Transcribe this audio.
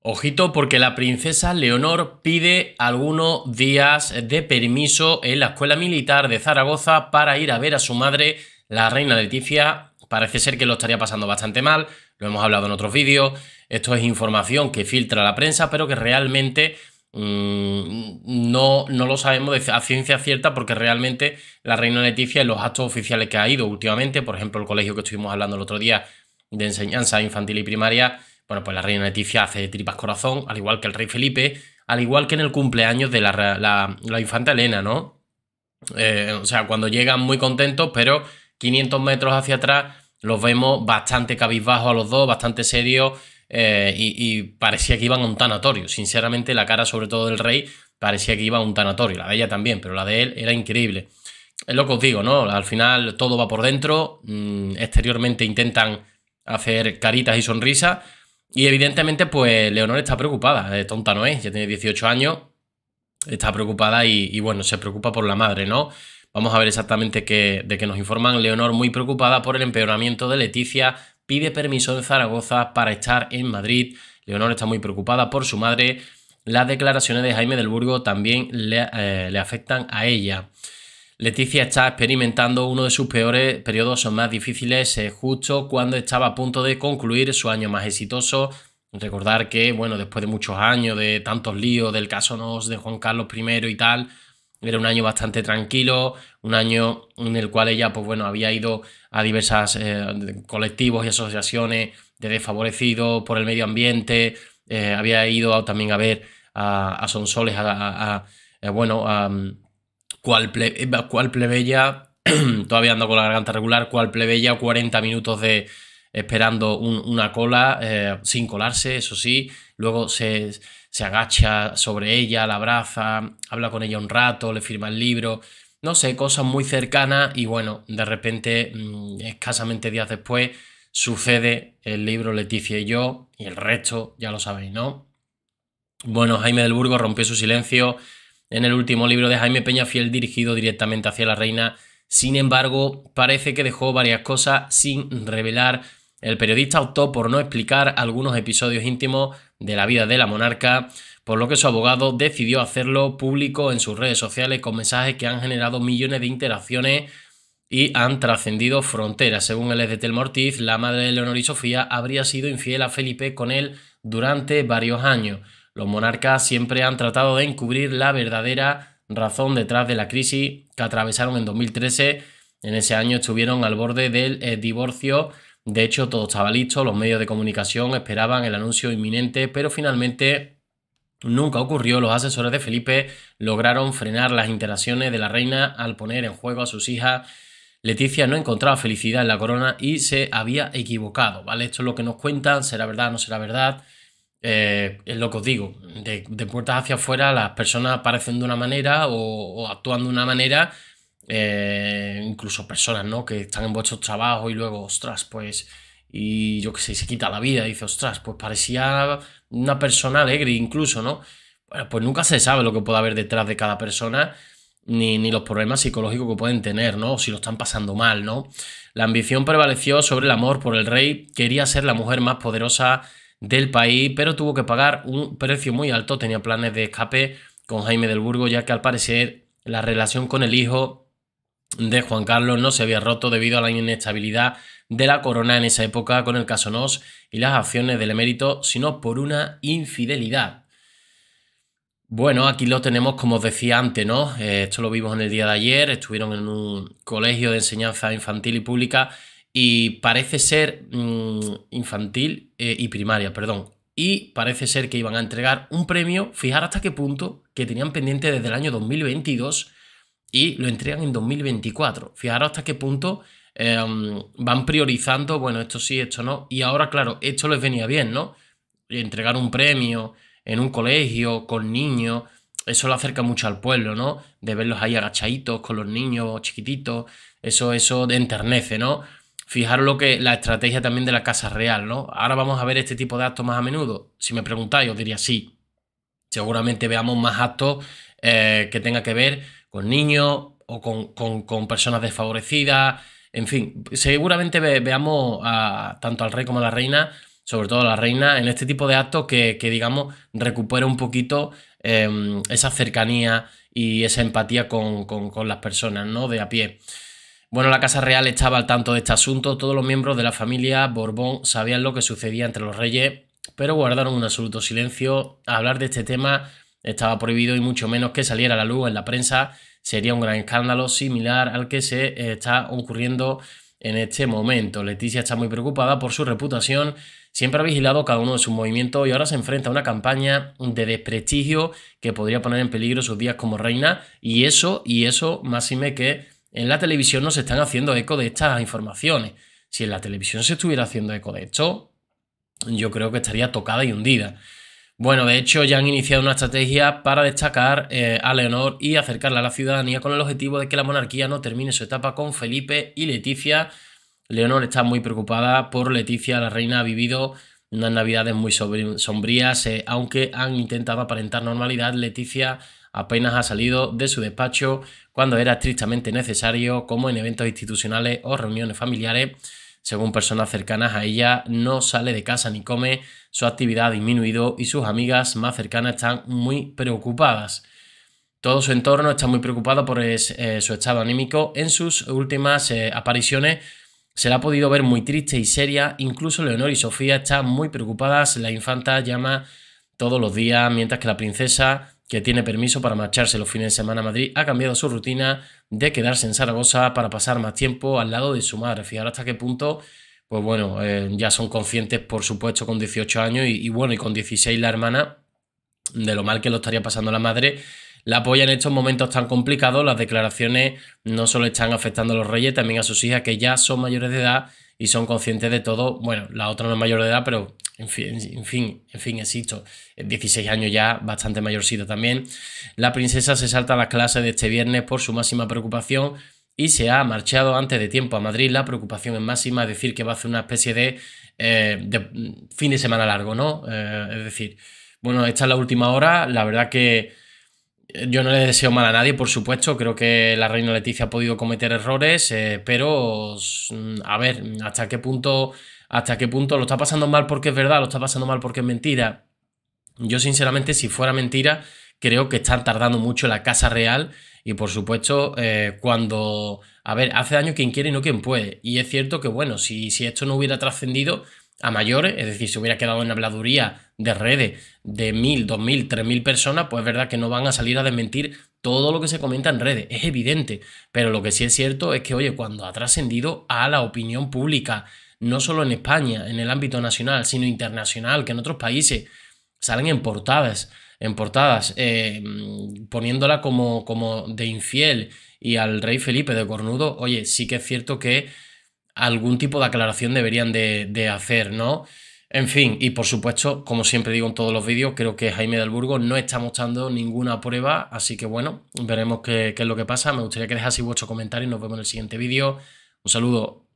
Ojito porque la princesa Leonor pide algunos días de permiso en la Escuela Militar de Zaragoza para ir a ver a su madre, la reina Leticia. Parece ser que lo estaría pasando bastante mal, lo hemos hablado en otros vídeos. Esto es información que filtra la prensa, pero que realmente mm, no, no lo sabemos a ciencia cierta porque realmente la reina Leticia en los actos oficiales que ha ido últimamente, por ejemplo el colegio que estuvimos hablando el otro día de enseñanza infantil y primaria, bueno, pues la reina Leticia hace tripas corazón, al igual que el rey Felipe, al igual que en el cumpleaños de la, la, infanta Elena, ¿no? Eh, o sea, cuando llegan muy contentos, pero 500 metros hacia atrás los vemos bastante cabizbajos a los dos, bastante serios, eh, y, parecía que iban a un tanatorio. Sinceramente, la cara, sobre todo del rey, parecía que iba a un tanatorio. La de ella también, pero la de él era increíble. Es lo que os digo, ¿no? Al final todo va por dentro, mm, exteriormente intentan hacer caritas y sonrisas, y evidentemente, pues Leonor está preocupada, eh, tonta no es, ya tiene 18 años, está preocupada y, bueno, se preocupa por la madre, ¿no? Vamos a ver exactamente qué, de qué nos informan. Leonor, muy preocupada por el empeoramiento de Leticia, pide permiso en Zaragoza para estar en Madrid. Leonor está muy preocupada por su madre. Las declaraciones de Jaime del Burgo también le eh, afectan a ella. Leticia está experimentando uno de sus peores periodos más difíciles justo cuando estaba a punto de concluir su año más exitoso. Recordar que, bueno, después de muchos años, de tantos líos, del caso nos de Juan Carlos I y tal, era un año bastante tranquilo, un año en el cual ella, pues bueno, había ido a diversos eh, colectivos y asociaciones de desfavorecidos por el medio ambiente, eh, había ido también a ver a, a Sonsoles, a eh, bueno, a mm, cuál eh, plebeya, todavía ando con la garganta regular, cual plebeya 40 minutos de esperando una cola eh, sin colarse, eso sí, luego se, se agacha sobre ella, la abraza, habla con ella un rato, le firma el libro, no sé, cosas muy cercanas y bueno, de repente, mm, escasamente días después, sucede el libro Leticia y yo y el resto, ya lo sabéis, ¿no? Bueno, Jaime del Burgo rompió su silencio en el último libro de Jaime Peñafiel dirigido directamente hacia la reina. Sin embargo, parece que dejó varias cosas sin revelar. El periodista optó por no explicar algunos episodios íntimos de la vida de la monarca, por lo que su abogado decidió hacerlo público en sus redes sociales con mensajes que han generado millones de interacciones y han trascendido fronteras. Según el ex de la madre de Leonor y Sofía habría sido infiel a Felipe con él durante varios años. Los monarcas siempre han tratado de encubrir la verdadera razón detrás de la crisis que atravesaron en 2013. En ese año estuvieron al borde del eh, divorcio. De hecho, todo estaba listo, los medios de comunicación esperaban el anuncio inminente, pero finalmente nunca ocurrió. Los asesores de Felipe lograron frenar las interacciones de la reina al poner en juego a sus hijas Leticia no encontraba felicidad en la corona y se había equivocado, ¿vale? Esto es lo que nos cuentan, será verdad, o no será verdad. Eh, es lo que os digo, de, puertas hacia afuera las personas aparecen de una manera o, actúan de una manera, eh, incluso personas ¿no? que están en vuestros trabajos y luego, ostras, pues, y yo qué sé, se quita la vida y dice, ostras, pues parecía una persona alegre incluso, ¿no? pues nunca se sabe lo que puede haber detrás de cada persona. Ni, ni, los problemas psicológicos que pueden tener, ¿no? O si lo están pasando mal, ¿no? La ambición prevaleció sobre el amor por el rey, quería ser la mujer más poderosa del país, pero tuvo que pagar un precio muy alto. Tenía planes de escape con Jaime del Burgo, ya que al parecer la relación con el hijo de Juan Carlos no se había roto debido a la inestabilidad de la corona en esa época con el caso Nos y las acciones del emérito, sino por una infidelidad. Bueno, aquí lo tenemos, como os decía antes, ¿no? Eh, esto lo vimos en el día de ayer, estuvieron en un colegio de enseñanza infantil y pública y parece ser mm, infantil eh, y primaria, perdón. Y parece ser que iban a entregar un premio, fijar hasta qué punto, que tenían pendiente desde el año 2022 y lo entregan en 2024. fijar hasta qué punto em, van priorizando, bueno, esto sí, esto no. Y ahora, claro, esto les venía bien, ¿no? Entregar un premio en un colegio con niños, eso lo acerca mucho al pueblo, ¿no? De verlos ahí agachaditos con los niños chiquititos, eso, eso enternece, ¿no? Fijaros lo que la estrategia también de la Casa Real, ¿no? Ahora vamos a ver este tipo de actos más a menudo. Si me preguntáis, os diría sí. Seguramente veamos más actos eh, que tenga que ver con niños o con, personas desfavorecidas. En fin, seguramente veamos tanto al rey como a la reina, sobre todo a la reina, en este tipo de actos que, digamos, recupera un poquito em, esa cercanía y esa empatía con, con las personas, ¿no? De a pie. Bueno, la Casa Real estaba al tanto de este asunto, todos los miembros de la familia Borbón sabían lo que sucedía entre los reyes, pero guardaron un absoluto silencio. Hablar de este tema estaba prohibido y mucho menos que saliera a la luz en la prensa sería un gran escándalo similar al que se está ocurriendo en este momento. Leticia está muy preocupada por su reputación, siempre ha vigilado cada uno de sus movimientos y ahora se enfrenta a una campaña de desprestigio que podría poner en peligro sus días como reina y eso, y eso, máxime que en la televisión no se están haciendo eco de estas informaciones. Si en la televisión se estuviera haciendo eco de esto, yo creo que estaría tocada y hundida. Bueno, de hecho ya han iniciado una estrategia para destacar eh, a Leonor y acercarla a la ciudadanía con el objetivo de que la monarquía no termine su etapa con Felipe y Leticia. Leonor está muy preocupada por Leticia, la reina ha vivido unas navidades muy sombrías, eh, aunque han intentado aparentar normalidad. Leticia apenas ha salido de su despacho cuando era tristemente necesario, como en eventos institucionales o reuniones familiares. Según personas cercanas a ella, no sale de casa ni come, su actividad ha disminuido y sus amigas más cercanas están muy preocupadas. Todo su entorno está muy preocupado por eh, su estado anímico. En sus últimas eh, apariciones se la ha podido ver muy triste y seria. Incluso Leonor y Sofía están muy preocupadas. La infanta llama todos los días, mientras que la princesa que tiene permiso para marcharse los fines de semana a Madrid, ha cambiado su rutina de quedarse en Zaragoza para pasar más tiempo al lado de su madre. Fijaros hasta qué punto, pues bueno, eh, ya son conscientes, por supuesto, con 18 años y, y, bueno, y con 16 la hermana, de lo mal que lo estaría pasando la madre. La apoya en estos momentos tan complicados. Las declaraciones no solo están afectando a los reyes, también a sus hijas que ya son mayores de edad y son conscientes de todo. Bueno, la otra no es mayor de edad, pero en fin, en fin, en fin, existo, 16 años ya, bastante mayorcito también. La princesa se salta a las clases de este viernes por su máxima preocupación y se ha marchado antes de tiempo a Madrid. La preocupación es máxima, es decir, que va a hacer una especie de, eh, fin de semana largo, ¿no? Eh, es decir, bueno, esta es la última hora, la verdad que yo no le deseo mal a nadie, por supuesto. Creo que la reina Leticia ha podido cometer errores, eh, pero a ver, hasta qué punto, hasta qué punto lo está pasando mal porque es verdad, lo está pasando mal porque es mentira. Yo sinceramente, si fuera mentira, creo que están tardando mucho en la casa real y por supuesto eh, cuando, a ver, hace daño quien quiere y no quien puede. Y es cierto que bueno, si, si esto no hubiera trascendido, a mayores, es decir, si hubiera quedado en habladuría de redes de mil dos mil tres mil personas, pues es verdad que no van a salir a desmentir todo lo que se comenta en redes, es evidente, pero lo que sí es cierto es que, oye, cuando ha trascendido a la opinión pública, no solo en España, en el ámbito nacional, sino internacional, que en otros países salen en portadas, en portadas, eh, poniéndola como, como de infiel y al rey Felipe de Cornudo, oye, sí que es cierto que algún tipo de aclaración deberían de, hacer, ¿no? En fin, y por supuesto, como siempre digo en todos los vídeos, creo que Jaime del Burgo no está mostrando ninguna prueba, así que bueno, veremos qué, es lo que pasa. Me gustaría que dejaseis vuestro comentario y nos vemos en el siguiente vídeo. Un saludo.